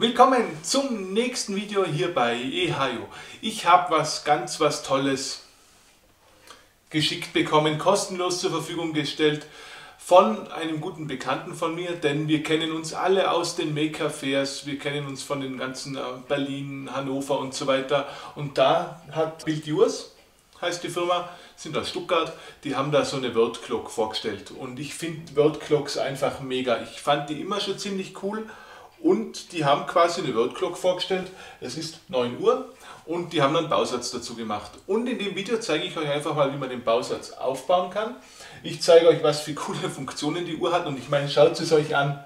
Willkommen zum nächsten Video hier bei eHayo. Ich habe was ganz was Tolles geschickt bekommen, kostenlos zur Verfügung gestellt von einem guten Bekannten von mir, denn wir kennen uns alle aus den Maker Fairs, wir kennen uns von den ganzen äh, Berlin, Hannover und so weiter. Und da hat Bild Yours, heißt die Firma, sind aus Stuttgart, die haben da so eine Word Clock vorgestellt. Und ich finde Word Clocks einfach mega. Ich fand die immer schon ziemlich cool und die haben quasi eine World Clock vorgestellt. Es ist 9 Uhr und die haben dann einen Bausatz dazu gemacht. Und in dem Video zeige ich euch einfach mal, wie man den Bausatz aufbauen kann. Ich zeige euch, was für coole Funktionen die Uhr hat und ich meine, schaut es euch an.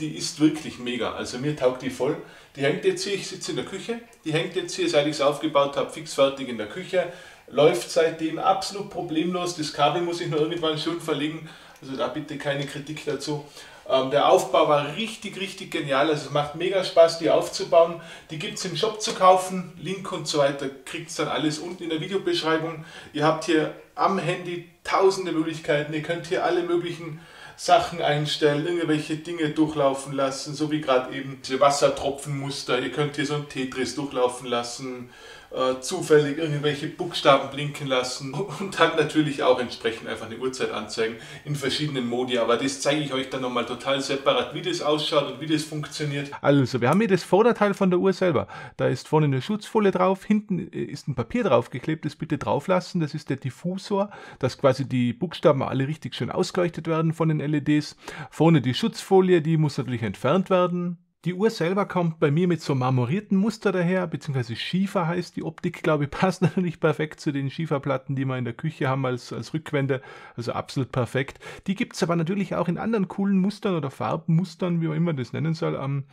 Die ist wirklich mega, also mir taugt die voll. Die hängt jetzt hier, ich sitze in der Küche, die hängt jetzt hier, seit ich es aufgebaut habe, fix fertig in der Küche. Läuft seitdem absolut problemlos, das Kabel muss ich nur irgendwann schön verlegen, also da bitte keine Kritik dazu. Ähm, der Aufbau war richtig, richtig genial. Also es macht mega Spaß, die aufzubauen. Die gibt es im Shop zu kaufen. Link und so weiter kriegt es dann alles unten in der Videobeschreibung. Ihr habt hier am Handy tausende Möglichkeiten. Ihr könnt hier alle möglichen Sachen einstellen, irgendwelche Dinge durchlaufen lassen, so wie gerade eben diese Wassertropfenmuster. Ihr könnt hier so ein Tetris durchlaufen lassen, äh, zufällig irgendwelche Buchstaben blinken lassen und dann natürlich auch entsprechend einfach eine Uhrzeit anzeigen in verschiedenen Modi. Aber das zeige ich euch dann nochmal total separat, wie das ausschaut und wie das funktioniert. Also, wir haben hier das Vorderteil von der Uhr selber. Da ist vorne eine Schutzfolie drauf, hinten äh, ist ein Papier draufgeklebt, das bitte drauflassen. Das ist der Diffusor, dass quasi die Buchstaben alle richtig schön ausgeleuchtet werden von den LEDs. Vorne die Schutzfolie, die muss natürlich entfernt werden. Die Uhr selber kommt bei mir mit so marmorierten Muster daher, beziehungsweise Schiefer heißt die Optik, glaube ich, passt natürlich perfekt zu den Schieferplatten, die wir in der Küche haben als, als Rückwände, also absolut perfekt. Die gibt es aber natürlich auch in anderen coolen Mustern oder Farbmustern, wie man immer das nennen soll. Ähm,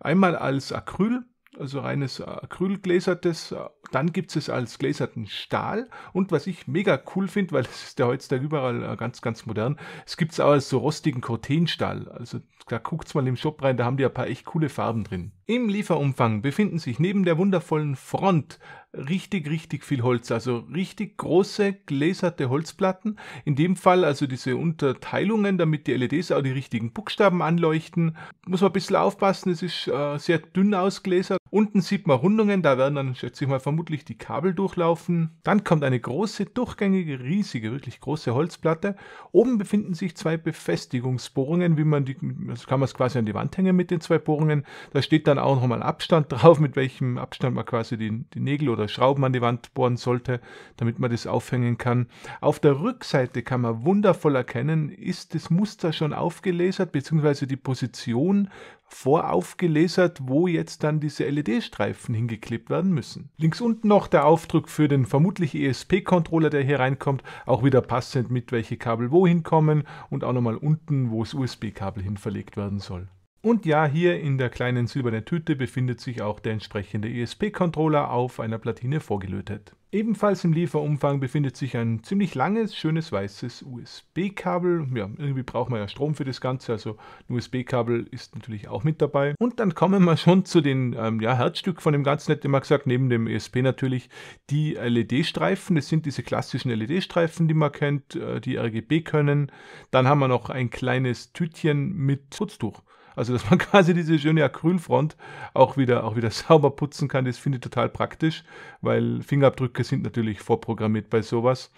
einmal als Acryl, also reines Acrylgläsertes. Dann gibt es als gläserten Stahl. Und was ich mega cool finde, weil das ist ja heutzutage überall äh, ganz, ganz modern, es gibt es auch als so rostigen Cortenstahl. Also da guckt's mal im Shop rein, da haben die ein paar echt coole Farben drin. Im Lieferumfang befinden sich neben der wundervollen Front richtig, richtig viel Holz. Also richtig große gläserte Holzplatten. In dem Fall also diese Unterteilungen, damit die LEDs auch die richtigen Buchstaben anleuchten. Muss man ein bisschen aufpassen, es ist äh, sehr dünn ausgläsert. Unten sieht man Rundungen, da werden dann, schätze ich mal, vermutlich die Kabel durchlaufen. Dann kommt eine große, durchgängige, riesige, wirklich große Holzplatte. Oben befinden sich zwei Befestigungsbohrungen, wie man die, das kann man es quasi an die Wand hängen mit den zwei Bohrungen. Da steht dann auch nochmal ein Abstand drauf, mit welchem Abstand man quasi die, die Nägel oder oder Schrauben an die Wand bohren sollte, damit man das aufhängen kann. Auf der Rückseite kann man wundervoll erkennen, ist das Muster schon aufgelasert, beziehungsweise die Position voraufgelasert, wo jetzt dann diese LED-Streifen hingeklebt werden müssen. Links unten noch der Aufdruck für den vermutlich ESP-Controller, der hier reinkommt, auch wieder passend mit, welche Kabel wohin kommen und auch nochmal unten, wo das USB-Kabel hin verlegt werden soll. Und ja, hier in der kleinen silbernen Tüte befindet sich auch der entsprechende ESP-Controller auf einer Platine vorgelötet. Ebenfalls im Lieferumfang befindet sich ein ziemlich langes, schönes weißes USB-Kabel. Ja, irgendwie braucht man ja Strom für das Ganze, also ein USB-Kabel ist natürlich auch mit dabei. Und dann kommen wir schon zu den ähm, ja, Herzstück von dem Ganzen, hätte man gesagt, neben dem ESP natürlich die LED-Streifen. Das sind diese klassischen LED-Streifen, die man kennt, äh, die RGB können. Dann haben wir noch ein kleines Tütchen mit Putztuch. Also, dass man quasi diese schöne Acrylfront auch wieder, auch wieder sauber putzen kann, das finde ich total praktisch, weil Fingerabdrücke sind natürlich vorprogrammiert bei sowas.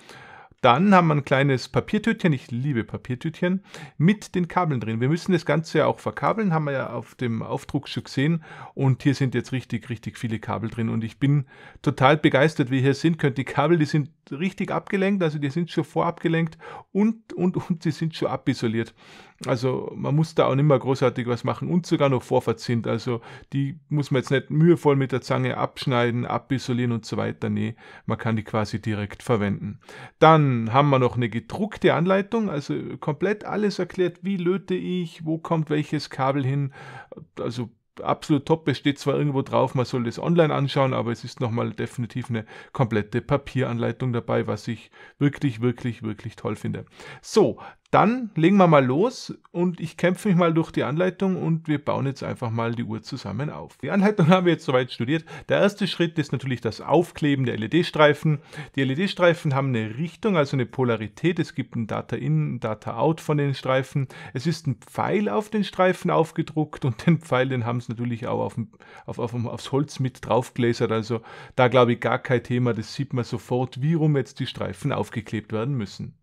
Dann haben wir ein kleines Papiertütchen, ich liebe Papiertütchen, mit den Kabeln drin. Wir müssen das Ganze ja auch verkabeln, haben wir ja auf dem Aufdruck schon gesehen. Und hier sind jetzt richtig, richtig viele Kabel drin. Und ich bin total begeistert, wie hier sind könnt. Die Kabel, die sind richtig abgelenkt, also die sind schon vorabgelenkt und, und, und die sind schon abisoliert. Also man muss da auch nicht mehr großartig was machen und sogar noch vorverzinnt. Also die muss man jetzt nicht mühevoll mit der Zange abschneiden, abisolieren und so weiter. Nee, man kann die quasi direkt verwenden. Dann haben wir noch eine gedruckte Anleitung, also komplett alles erklärt, wie löte ich, wo kommt welches Kabel hin, also absolut top. Es steht zwar irgendwo drauf, man soll das online anschauen, aber es ist nochmal definitiv eine komplette Papieranleitung dabei, was ich wirklich, wirklich, wirklich toll finde. So, dann legen wir mal los und ich kämpfe mich mal durch die Anleitung und wir bauen jetzt einfach mal die Uhr zusammen auf. Die Anleitung haben wir jetzt soweit studiert. Der erste Schritt ist natürlich das Aufkleben der LED-Streifen. Die LED-Streifen haben eine Richtung, also eine Polarität. Es gibt ein Data-In, ein Data-Out von den Streifen. Es ist ein Pfeil auf den Streifen aufgedruckt und den Pfeil, den haben sie natürlich auch auf auf, auf, aufs Holz mit draufgläsert. Also da glaube ich gar kein Thema. Das sieht man sofort, wie rum jetzt die Streifen aufgeklebt werden müssen.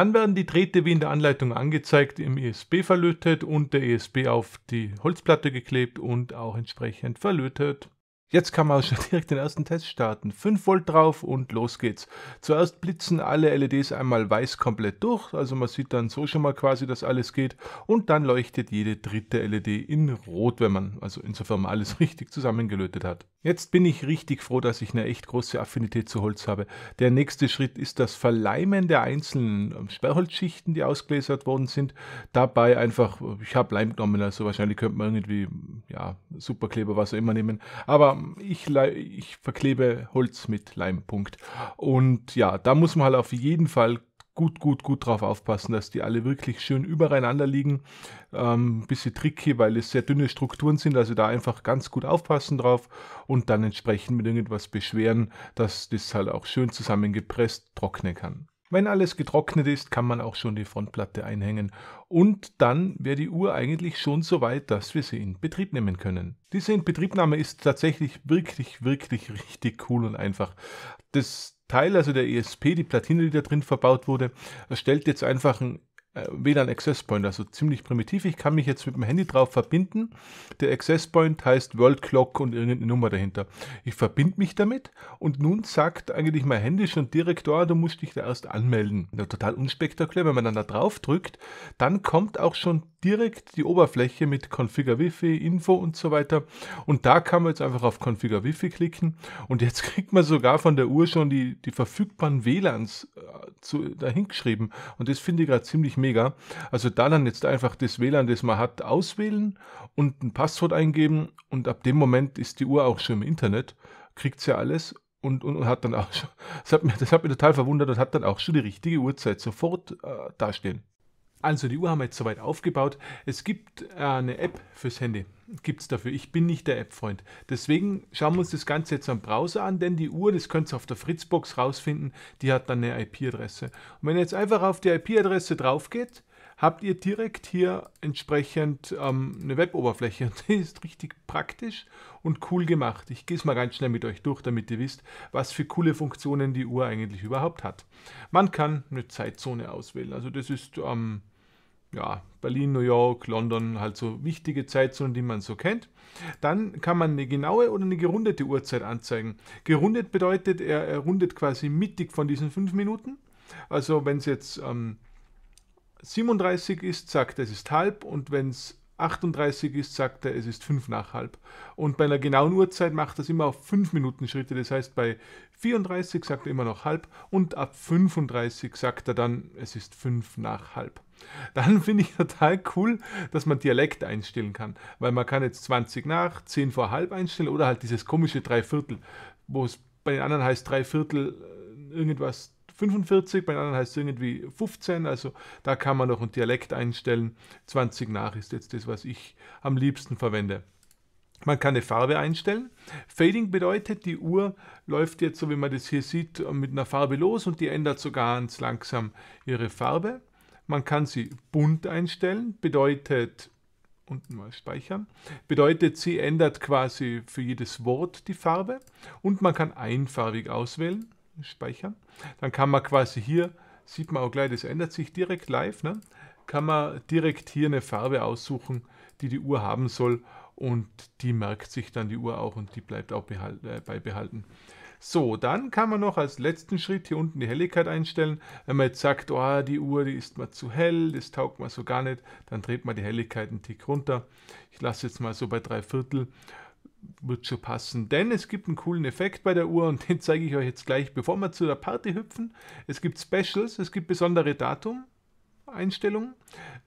Dann werden die Drähte wie in der Anleitung angezeigt im ESB verlötet und der ESB auf die Holzplatte geklebt und auch entsprechend verlötet. Jetzt kann man also auch schon direkt den ersten Test starten. 5 Volt drauf und los geht's. Zuerst blitzen alle LEDs einmal weiß komplett durch, also man sieht dann so schon mal quasi, dass alles geht. Und dann leuchtet jede dritte LED in rot, wenn man also insofern alles richtig zusammengelötet hat. Jetzt bin ich richtig froh, dass ich eine echt große Affinität zu Holz habe. Der nächste Schritt ist das Verleimen der einzelnen ähm, Sperrholzschichten, die ausgläsert worden sind. Dabei einfach, äh, ich habe Leim genommen, also wahrscheinlich könnte man irgendwie, ja, Superkleber, was auch immer nehmen. Aber ich, ich verklebe Holz mit Leim, Punkt. Und ja, da muss man halt auf jeden Fall gut, gut, gut drauf aufpassen, dass die alle wirklich schön übereinander liegen. Ähm, bisschen tricky, weil es sehr dünne Strukturen sind, also da einfach ganz gut aufpassen drauf und dann entsprechend mit irgendwas beschweren, dass das halt auch schön zusammengepresst trocknen kann. Wenn alles getrocknet ist, kann man auch schon die Frontplatte einhängen und dann wäre die Uhr eigentlich schon so weit, dass wir sie in Betrieb nehmen können. Diese Inbetriebnahme ist tatsächlich wirklich, wirklich richtig cool und einfach. Das Teil, also der ESP, die Platine, die da drin verbaut wurde, stellt jetzt einfach ein äh, WLAN Access Point, also ziemlich primitiv. Ich kann mich jetzt mit dem Handy drauf verbinden. Der Access Point heißt World Clock und irgendeine Nummer dahinter. Ich verbinde mich damit und nun sagt eigentlich mein Handy schon direkt, oh, du musst dich da erst anmelden. Ja, total unspektakulär, wenn man dann da drauf drückt, dann kommt auch schon direkt die Oberfläche mit Configure Wi-Fi, Info und so weiter. Und da kann man jetzt einfach auf Configure Wi-Fi klicken und jetzt kriegt man sogar von der Uhr schon die, die verfügbaren WLANs äh, zu, dahin geschrieben. Und das finde ich gerade ziemlich mega. Also da dann jetzt einfach das WLAN, das man hat, auswählen und ein Passwort eingeben und ab dem Moment ist die Uhr auch schon im Internet, kriegt sie ja alles und, und, und, hat dann auch schon, das hat, mich, das hat mich total verwundert und hat dann auch schon die richtige Uhrzeit sofort äh, dastehen. Also die Uhr haben wir jetzt soweit aufgebaut. Es gibt äh, eine App fürs Handy. Gibt es dafür. Ich bin nicht der App-Freund. Deswegen schauen wir uns das Ganze jetzt am Browser an, denn die Uhr, das könnt ihr auf der Fritzbox rausfinden, die hat dann eine IP-Adresse. Und wenn ihr jetzt einfach auf die IP-Adresse drauf geht, habt ihr direkt hier entsprechend ähm, eine Web-Oberfläche. die ist richtig praktisch und cool gemacht. Ich gehe es mal ganz schnell mit euch durch, damit ihr wisst, was für coole Funktionen die Uhr eigentlich überhaupt hat. Man kann eine Zeitzone auswählen. Also das ist... Ähm, ja, Berlin, New York, London, halt so wichtige Zeitzonen, die man so kennt. Dann kann man eine genaue oder eine gerundete Uhrzeit anzeigen. Gerundet bedeutet, er, er rundet quasi mittig von diesen fünf Minuten. Also wenn es jetzt ähm, 37 ist, sagt, es ist halb und wenn es 38 ist, sagt er, es ist 5 nach halb. Und bei einer genauen Uhrzeit macht er es immer auf 5 Minuten Schritte. Das heißt, bei 34 sagt er immer noch halb und ab 35 sagt er dann, es ist 5 nach halb. Dann finde ich total cool, dass man Dialekt einstellen kann, weil man kann jetzt 20 nach, 10 vor halb einstellen oder halt dieses komische Dreiviertel, wo es bei den anderen heißt Dreiviertel äh, irgendwas 45, bei den anderen heißt es irgendwie 15, also da kann man noch einen Dialekt einstellen. 20 nach ist jetzt das, was ich am liebsten verwende. Man kann eine Farbe einstellen. Fading bedeutet, die Uhr läuft jetzt, so wie man das hier sieht, mit einer Farbe los und die ändert so ganz langsam ihre Farbe. Man kann sie bunt einstellen, bedeutet, unten mal speichern, bedeutet, sie ändert quasi für jedes Wort die Farbe und man kann einfarbig auswählen speichern. Dann kann man quasi hier, sieht man auch gleich, das ändert sich direkt live, ne? kann man direkt hier eine Farbe aussuchen, die die Uhr haben soll und die merkt sich dann die Uhr auch und die bleibt auch behalt, äh, beibehalten. So, dann kann man noch als letzten Schritt hier unten die Helligkeit einstellen. Wenn man jetzt sagt, oh, die Uhr, die ist mal zu hell, das taugt man so gar nicht, dann dreht man die Helligkeit einen Tick runter. Ich lasse jetzt mal so bei drei Viertel wird schon passen, denn es gibt einen coolen Effekt bei der Uhr und den zeige ich euch jetzt gleich, bevor wir zu der Party hüpfen. Es gibt Specials, es gibt besondere Datum, Einstellungen.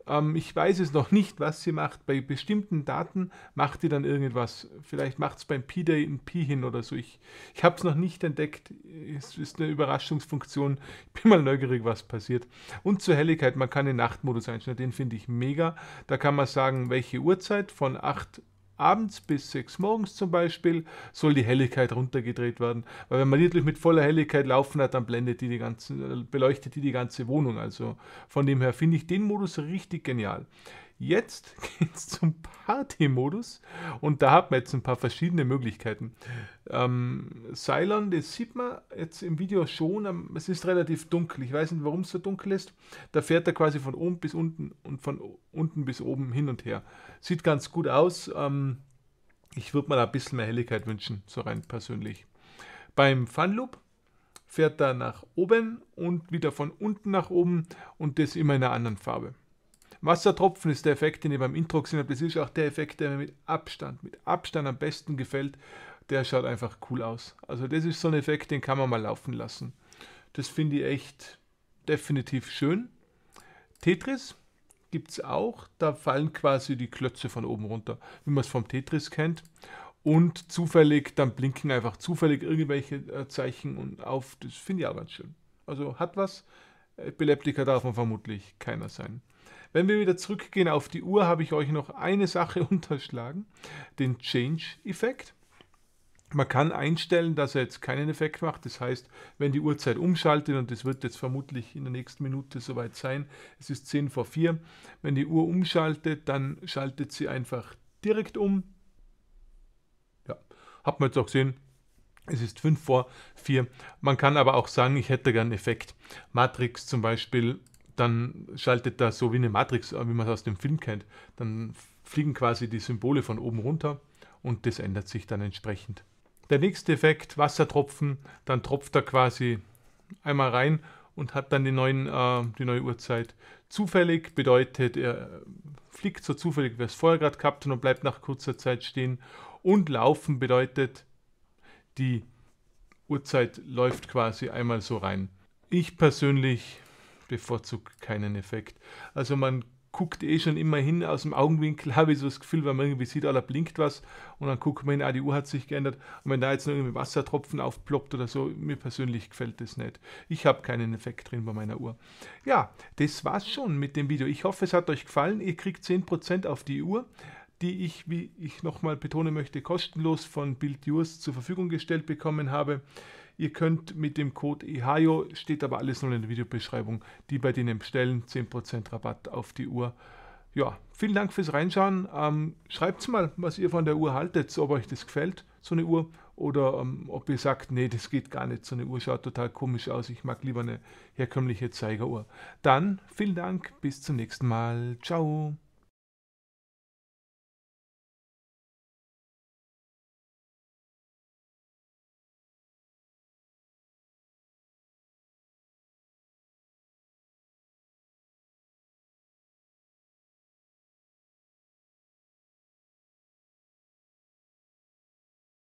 Ähm, ich weiß es noch nicht, was sie macht. Bei bestimmten Daten macht sie dann irgendwas. Vielleicht macht es beim P-Day ein P hin oder so. Ich, ich habe es noch nicht entdeckt. Es ist eine Überraschungsfunktion. Ich bin mal neugierig, was passiert. Und zur Helligkeit, man kann den Nachtmodus einstellen. Den finde ich mega. Da kann man sagen, welche Uhrzeit von 8 Uhr abends bis 6 morgens zum Beispiel soll die Helligkeit runtergedreht werden. Weil wenn man wirklich mit voller Helligkeit laufen hat, dann blendet die, die ganze, beleuchtet die die ganze Wohnung. Also von dem her finde ich den Modus richtig genial. Jetzt geht es zum Party-Modus und da hat man jetzt ein paar verschiedene Möglichkeiten. Ähm, Cylon, das sieht man jetzt im Video schon, ähm, es ist relativ dunkel. Ich weiß nicht, warum es so dunkel ist. Da fährt er quasi von oben bis unten und von unten bis oben hin und her. Sieht ganz gut aus. Ähm, ich würde mir da ein bisschen mehr Helligkeit wünschen, so rein persönlich. Beim Funloop fährt er nach oben und wieder von unten nach oben und das immer in einer anderen Farbe. Wassertropfen ist der Effekt, den ihr beim Intro gesehen habt. Das ist auch der Effekt, der mir mit Abstand, mit Abstand am besten gefällt. Der schaut einfach cool aus. Also das ist so ein Effekt, den kann man mal laufen lassen. Das finde ich echt definitiv schön. Tetris gibt es auch. Da fallen quasi die Klötze von oben runter, wie man es vom Tetris kennt. Und zufällig, dann blinken einfach zufällig irgendwelche äh, Zeichen auf. Das finde ich auch ganz schön. Also hat was. Epileptiker darf man vermutlich keiner sein. Wenn wir wieder zurückgehen auf die Uhr, habe ich euch noch eine Sache unterschlagen, den Change-Effekt. Man kann einstellen, dass er jetzt keinen Effekt macht. Das heißt, wenn die Uhrzeit umschaltet, und das wird jetzt vermutlich in der nächsten Minute soweit sein, es ist 10 vor 4, wenn die Uhr umschaltet, dann schaltet sie einfach direkt um. Ja, hat man jetzt auch gesehen, es ist 5 vor 4. Man kann aber auch sagen, ich hätte gern Effekt. Matrix zum Beispiel, dann schaltet das so wie eine Matrix, äh, wie man es aus dem Film kennt. Dann fliegen quasi die Symbole von oben runter und das ändert sich dann entsprechend. Der nächste Effekt, Wassertropfen, dann tropft er quasi einmal rein und hat dann die, neuen, äh, die neue Uhrzeit. Zufällig bedeutet, er fliegt so zufällig, wie er es vorher gerade gehabt hat und bleibt nach kurzer Zeit stehen. Und laufen bedeutet, die Uhrzeit läuft quasi einmal so rein. Ich persönlich bevorzuge keinen Effekt. Also man guckt eh schon immer hin aus dem Augenwinkel, habe ich so das Gefühl, wenn man irgendwie sieht, ah, da blinkt was und dann guckt man hin, ah, die Uhr hat sich geändert und wenn da jetzt noch irgendwie Wassertropfen aufploppt oder so, mir persönlich gefällt das nicht. Ich habe keinen Effekt drin bei meiner Uhr. Ja, das war's schon mit dem Video. Ich hoffe, es hat euch gefallen. Ihr kriegt 10% auf die Uhr die ich, wie ich nochmal betonen möchte, kostenlos von Build zur Verfügung gestellt bekommen habe. Ihr könnt mit dem Code IHAYO, e steht aber alles nur in der Videobeschreibung, die bei denen bestellen, 10% Rabatt auf die Uhr. Ja, vielen Dank fürs Reinschauen. Ähm, Schreibt mal, was ihr von der Uhr haltet, ob euch das gefällt, so eine Uhr, oder ähm, ob ihr sagt, nee, das geht gar nicht, so eine Uhr schaut total komisch aus, ich mag lieber eine herkömmliche Zeigeruhr. Dann vielen Dank, bis zum nächsten Mal. Ciao.